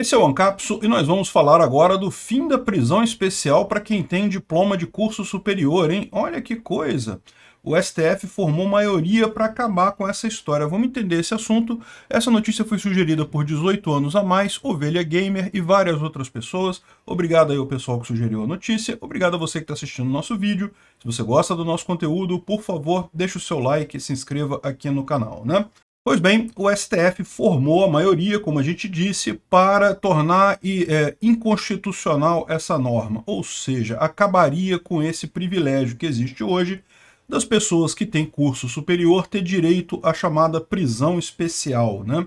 Esse é o Ancapso e nós vamos falar agora do fim da prisão especial para quem tem diploma de curso superior, hein? Olha que coisa! O STF formou maioria para acabar com essa história. Vamos entender esse assunto. Essa notícia foi sugerida por 18 anos a mais, Ovelha Gamer e várias outras pessoas. Obrigado aí ao pessoal que sugeriu a notícia. Obrigado a você que está assistindo o nosso vídeo. Se você gosta do nosso conteúdo, por favor, deixe o seu like e se inscreva aqui no canal, né? Pois bem, o STF formou a maioria, como a gente disse, para tornar é, inconstitucional essa norma, ou seja, acabaria com esse privilégio que existe hoje das pessoas que têm curso superior ter direito à chamada prisão especial. Né?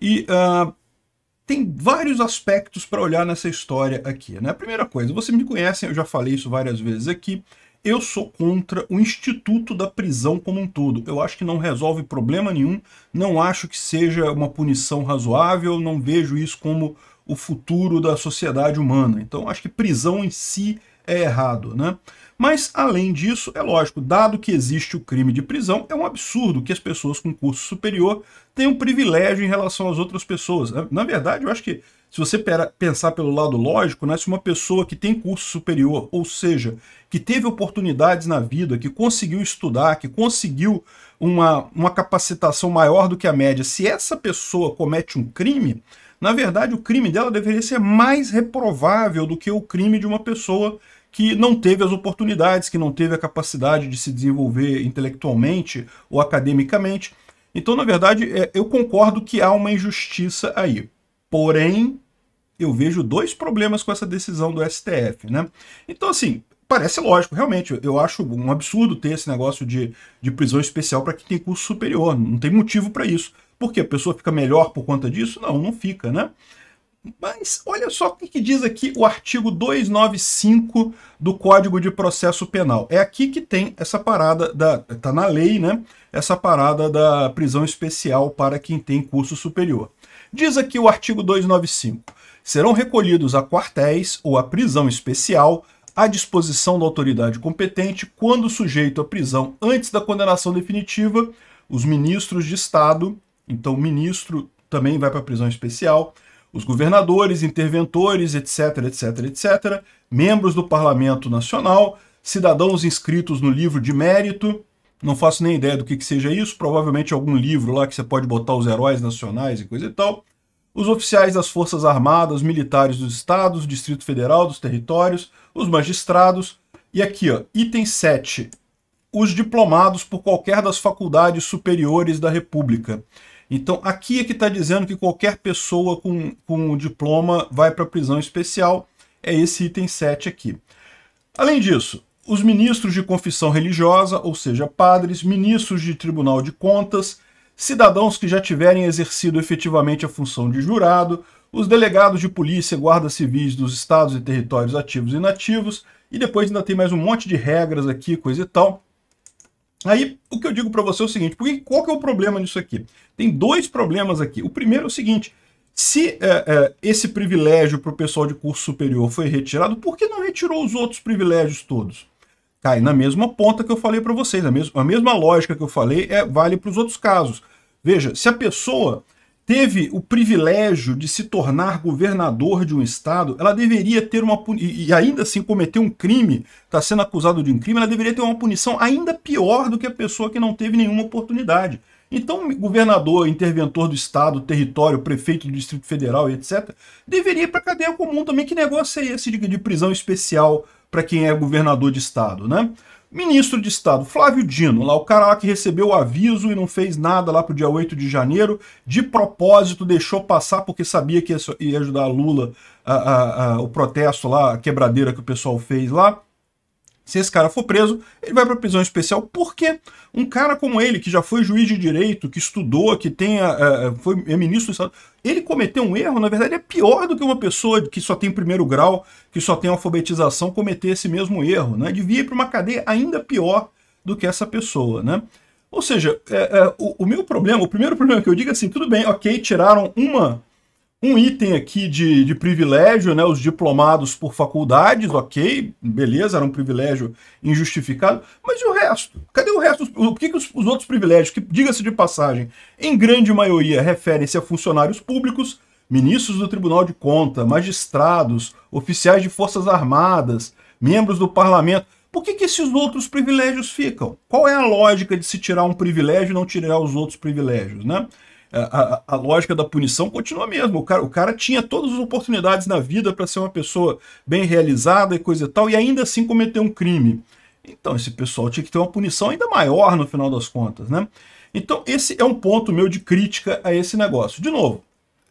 E uh, tem vários aspectos para olhar nessa história aqui. Né? A primeira coisa, vocês me conhecem, eu já falei isso várias vezes aqui, eu sou contra o instituto da prisão como um todo. Eu acho que não resolve problema nenhum, não acho que seja uma punição razoável, não vejo isso como o futuro da sociedade humana. Então acho que prisão em si é errado, né? Mas, além disso, é lógico, dado que existe o crime de prisão, é um absurdo que as pessoas com curso superior tenham privilégio em relação às outras pessoas. É, na verdade, eu acho que, se você pensar pelo lado lógico, né, se uma pessoa que tem curso superior, ou seja, que teve oportunidades na vida, que conseguiu estudar, que conseguiu uma, uma capacitação maior do que a média, se essa pessoa comete um crime, na verdade, o crime dela deveria ser mais reprovável do que o crime de uma pessoa que não teve as oportunidades, que não teve a capacidade de se desenvolver intelectualmente ou academicamente. Então, na verdade, é, eu concordo que há uma injustiça aí. Porém, eu vejo dois problemas com essa decisão do STF, né? Então, assim, parece lógico, realmente. Eu acho um absurdo ter esse negócio de, de prisão especial para quem tem curso superior. Não tem motivo para isso. Por quê? A pessoa fica melhor por conta disso? Não, não fica, né? Mas olha só o que diz aqui o artigo 295 do Código de Processo Penal. É aqui que tem essa parada da tá na lei, né? Essa parada da prisão especial para quem tem curso superior. Diz aqui o artigo 295. Serão recolhidos a quartéis ou a prisão especial à disposição da autoridade competente quando sujeito à prisão antes da condenação definitiva os ministros de Estado então, o ministro também vai para a prisão especial, os governadores, interventores, etc, etc, etc, membros do Parlamento Nacional, cidadãos inscritos no livro de mérito. Não faço nem ideia do que, que seja isso, provavelmente algum livro lá que você pode botar os heróis nacionais e coisa e tal. Os oficiais das Forças Armadas, militares dos estados, Distrito Federal, dos territórios, os magistrados. E aqui, ó, item 7. Os diplomados por qualquer das faculdades superiores da República então aqui é que está dizendo que qualquer pessoa com, com um diploma vai para a prisão especial, é esse item 7 aqui. Além disso, os ministros de confissão religiosa, ou seja, padres, ministros de tribunal de contas, cidadãos que já tiverem exercido efetivamente a função de jurado, os delegados de polícia, guardas civis dos estados e territórios ativos e inativos, e depois ainda tem mais um monte de regras aqui, coisa e tal. Aí, o que eu digo para você é o seguinte, porque qual que é o problema disso aqui? Tem dois problemas aqui. O primeiro é o seguinte, se é, é, esse privilégio para o pessoal de curso superior foi retirado, por que não retirou os outros privilégios todos? Cai tá, na mesma ponta que eu falei para vocês, a, mes a mesma lógica que eu falei é, vale para os outros casos. Veja, se a pessoa teve o privilégio de se tornar governador de um estado, ela deveria ter uma e ainda assim cometer um crime, está sendo acusado de um crime, ela deveria ter uma punição ainda pior do que a pessoa que não teve nenhuma oportunidade. Então, governador, interventor do estado, território, prefeito do Distrito Federal e etc, deveria ir para cadeia comum também. Que negócio é esse de, de prisão especial para quem é governador de estado, né? Ministro de Estado Flávio Dino, lá o cara lá que recebeu o aviso e não fez nada lá pro dia 8 de janeiro, de propósito deixou passar porque sabia que ia ajudar a Lula a, a, a, o protesto lá, a quebradeira que o pessoal fez lá. Se esse cara for preso, ele vai para prisão especial. Porque um cara como ele, que já foi juiz de direito, que estudou, que tenha foi é ministro do Estado, ele cometeu um erro, na verdade, é pior do que uma pessoa que só tem primeiro grau, que só tem alfabetização, cometer esse mesmo erro. Né? Devia ir para uma cadeia ainda pior do que essa pessoa. Né? Ou seja, é, é, o, o meu problema, o primeiro problema que eu digo é assim, tudo bem, ok, tiraram uma um item aqui de, de privilégio, né? Os diplomados por faculdades, ok, beleza, era um privilégio injustificado. Mas e o resto? Cadê o resto? o que, que os, os outros privilégios, que, diga-se de passagem, em grande maioria referem-se a funcionários públicos, ministros do Tribunal de Conta, magistrados, oficiais de Forças Armadas, membros do parlamento. Por que, que esses outros privilégios ficam? Qual é a lógica de se tirar um privilégio e não tirar os outros privilégios, né? É, a, a, lógica da punição continua mesmo. O cara, o cara tinha todas as oportunidades na vida para ser uma pessoa bem realizada e coisa e tal, e ainda assim cometeu um crime. Então, esse pessoal tinha que ter uma punição ainda maior no final das contas, né? Então, esse é um ponto meu de crítica a esse negócio. De novo,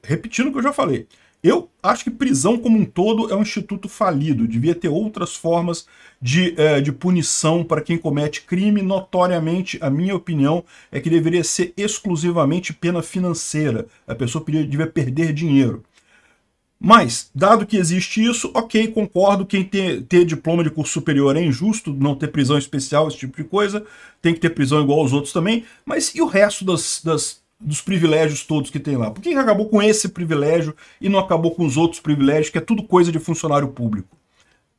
repetindo o que eu já falei, eu acho que prisão como um todo é um instituto falido. Devia ter outras formas de, é, de punição para quem comete crime. Notoriamente, a minha opinião é que deveria ser exclusivamente pena financeira. A pessoa devia perder dinheiro. Mas, dado que existe isso, ok, concordo, quem ter, ter, diploma de curso superior é injusto, não ter prisão especial, esse tipo de coisa, tem que ter prisão igual aos outros também, mas e o resto das, das dos privilégios todos que tem lá? Por que acabou com esse privilégio e não acabou com os outros privilégios, que é tudo coisa de funcionário público?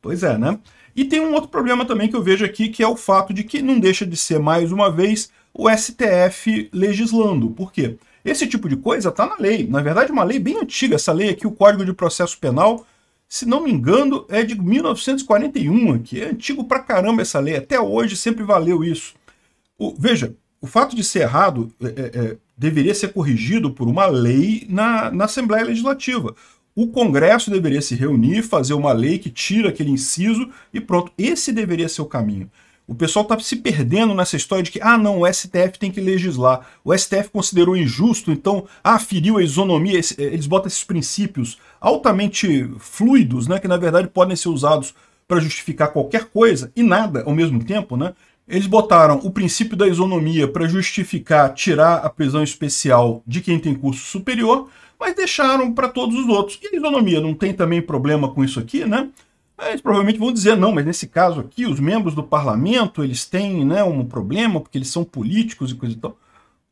Pois é, né? E tem um outro problema também que eu vejo aqui, que é o fato de que não deixa de ser, mais uma vez, o STF legislando. Por quê? Esse tipo de coisa está na lei. Na verdade, é uma lei bem antiga. Essa lei aqui, o Código de Processo Penal, se não me engano, é de 1941 aqui. É antigo pra caramba essa lei. Até hoje sempre valeu isso. O, veja, o fato de ser errado é, é, é deveria ser corrigido por uma lei na, na Assembleia Legislativa. O Congresso deveria se reunir, fazer uma lei que tira aquele inciso e pronto. Esse deveria ser o caminho. O pessoal está se perdendo nessa história de que, ah, não, o STF tem que legislar. O STF considerou injusto, então, aferiu ah, a isonomia. Eh, eles botam esses princípios altamente fluidos, né, que na verdade podem ser usados para justificar qualquer coisa e nada ao mesmo tempo, né? Eles botaram o princípio da isonomia para justificar tirar a prisão especial de quem tem curso superior, mas deixaram para todos os outros. E a isonomia não tem também problema com isso aqui, né? Eles provavelmente vão dizer, não, mas nesse caso aqui, os membros do parlamento, eles têm né, um problema, porque eles são políticos e coisa e tal.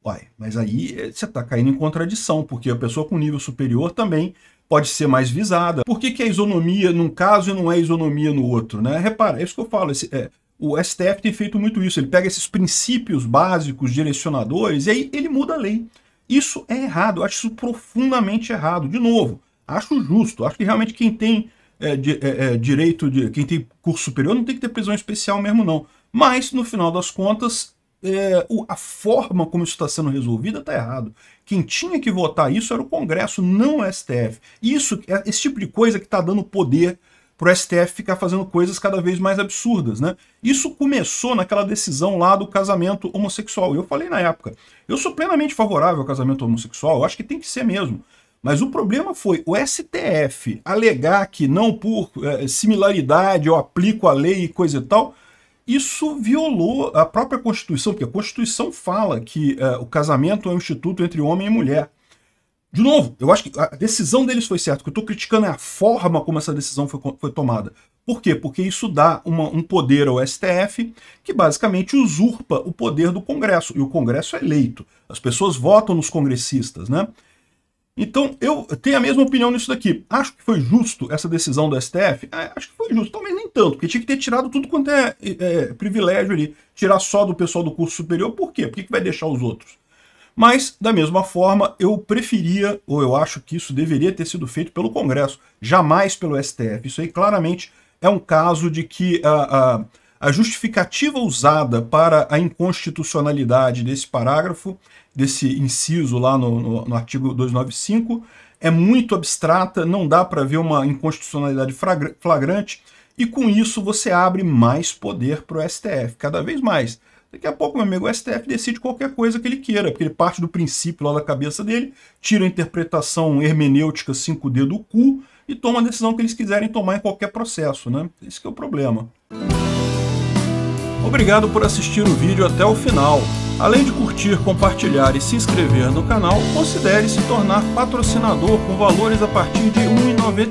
Uai, mas aí eh, você está caindo em contradição, porque a pessoa com nível superior também pode ser mais visada. Por que, que é isonomia num caso e não é isonomia no outro? Né? Repara, é isso que eu falo. Esse, é, o STF tem feito muito isso. Ele pega esses princípios básicos direcionadores e aí ele muda a lei. Isso é errado. Eu acho isso profundamente errado. De novo, acho justo. Acho que realmente quem tem é, de, é, é, direito, de, quem tem curso superior, não tem que ter prisão especial mesmo, não. Mas, no final das contas, é, a forma como isso está sendo resolvida está errado. Quem tinha que votar isso era o Congresso, não o STF. Isso, é, esse tipo de coisa que está dando poder para o STF ficar fazendo coisas cada vez mais absurdas, né? Isso começou naquela decisão lá do casamento homossexual. Eu falei na época, eu sou plenamente favorável ao casamento homossexual, eu acho que tem que ser mesmo. Mas o problema foi o STF alegar que não por é, similaridade eu aplico a lei e coisa e tal. Isso violou a própria Constituição, porque a Constituição fala que é, o casamento é um instituto entre homem e mulher. De novo, eu acho que a decisão deles foi certa. O que eu estou criticando é a forma como essa decisão foi, foi tomada. Por quê? Porque isso dá uma, um poder ao STF que basicamente usurpa o poder do Congresso. E o Congresso é eleito. As pessoas votam nos congressistas, né? Então, eu tenho a mesma opinião nisso daqui. Acho que foi justo essa decisão do STF? É, acho que foi justo, talvez nem tanto, porque tinha que ter tirado tudo quanto é, é, privilégio ali. Tirar só do pessoal do curso superior, por quê? Por que, que vai deixar os outros? Mas, da mesma forma, eu preferia, ou eu acho que isso deveria ter sido feito pelo Congresso, jamais pelo STF. Isso aí claramente é um caso de que a, a, a justificativa usada para a inconstitucionalidade desse parágrafo, desse inciso lá no, no, no artigo 295, é muito abstrata, não dá para ver uma inconstitucionalidade flagrante, e com isso você abre mais poder para o STF, cada vez mais. Daqui a pouco, meu amigo, o STF decide qualquer coisa que ele queira, porque ele parte do princípio lá da cabeça dele, tira a interpretação hermenêutica 5D do cu e toma a decisão que eles quiserem tomar em qualquer processo, né? Esse é o problema. Obrigado por assistir o vídeo até o final. Além de curtir, compartilhar e se inscrever no canal, considere se tornar patrocinador com valores a partir de R$ 1,99